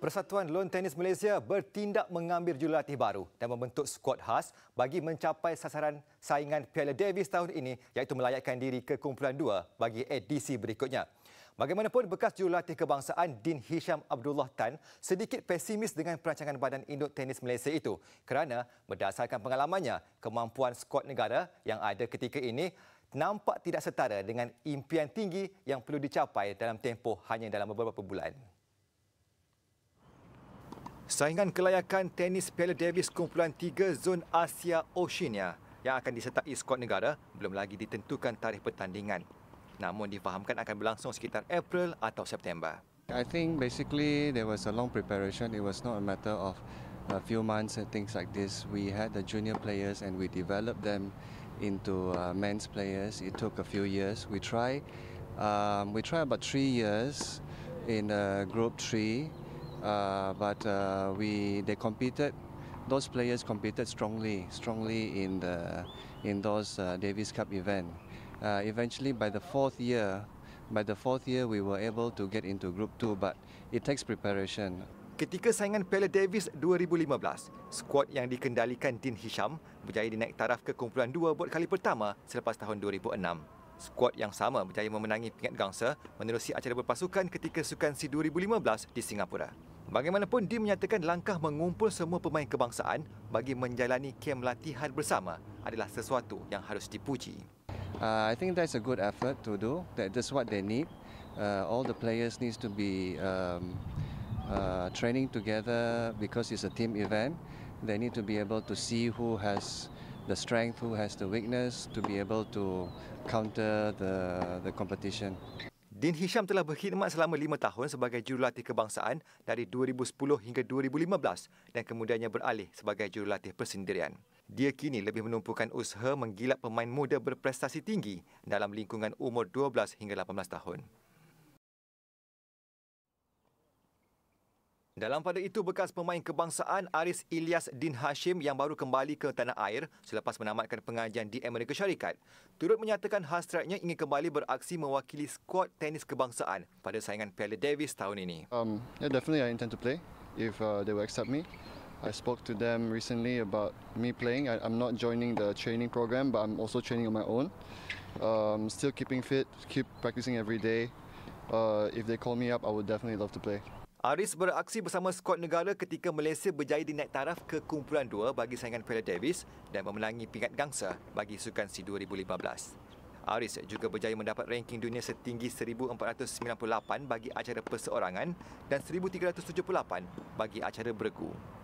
Persatuan Lawn Tennis Malaysia bertindak mengambil jurulatih baru dan membentuk skuad khas bagi mencapai sasaran saingan Piala Davis tahun ini iaitu melayakkan diri ke kumpulan dua bagi edisi berikutnya. Bagaimanapun, bekas jurulatih kebangsaan Din Hisham Abdullah Tan sedikit pesimis dengan perancangan badan induk tenis Malaysia itu kerana berdasarkan pengalamannya, kemampuan skuad negara yang ada ketika ini nampak tidak setara dengan impian tinggi yang perlu dicapai dalam tempoh hanya dalam beberapa bulan. Saingan kelayakan tenis Piala Davis kumpulan tiga zon Asia Oceania yang akan disertai skuad negara belum lagi ditentukan tarikh pertandingan. Namun difahamkan akan berlangsung sekitar April atau September. I think basically there was a long preparation. It was not a matter of a few months and things like this. We had the junior players and we developed them into uh, men's players. It took a few years. We try, um, we try about three years in uh, group three. Uh, but uh, we they competed. Those players competed strongly, strongly in the in those uh, Davis Cup event. Uh, eventually, by the fourth year, by the fourth year, we were able to get into Group Two. But it takes preparation. Ketika saingan Piala Davis 2015, skuad yang dikendalikan Din Hisham berjaya dinaik taraf ke kumpulan dua buat kali pertama selepas tahun 2006 skuad yang sama berjaya memenangi pingat gangsa menerusi acara berpasukan ketika Sukan C 2015 di Singapura. Bagaimanapun, dia menyatakan langkah mengumpul semua pemain kebangsaan bagi menjalani kem latihan bersama adalah sesuatu yang harus dipuji. Uh, I think that's a good effort to do. That is what they need. Uh, all the players needs to be um, uh, training together because it's a team event. They need to be able to see who has the strength, who has the weakness to be able to counter the the competition. Din Hisham telah berkhidmat selama lima tahun sebagai jurulatih kebangsaan dari 2010 hingga 2015 dan kemudiannya beralih sebagai jurulatih persendirian. Dia kini lebih menumpukan usaha menggilap pemain muda berprestasi tinggi dalam lingkungan umur 12 hingga 18 tahun. Dalam pada itu, bekas pemain kebangsaan Aris Ilyas Din Hashim yang baru kembali ke tanah air selepas menamatkan pengajian di Amerika Syarikat, turut menyatakan hasratnya ingin kembali beraksi mewakili skuad tenis kebangsaan pada saingan Piala Davis tahun ini. Um, yeah, definitely I intend to play if uh, they will accept me. I spoke to them recently about me playing. I, I'm not joining the training program, but I'm also training on my own. Um, still keeping fit, keep practicing every day. Uh, if they call me up, I would definitely love to play. Aris beraksi bersama skuad negara ketika Malaysia berjaya dinaik taraf ke kumpulan dua bagi saingan Piala Davis dan memenangi pingat gangsa bagi Sukan C2015. Aris juga berjaya mendapat ranking dunia setinggi 1498 bagi acara perseorangan dan 1378 bagi acara bergu.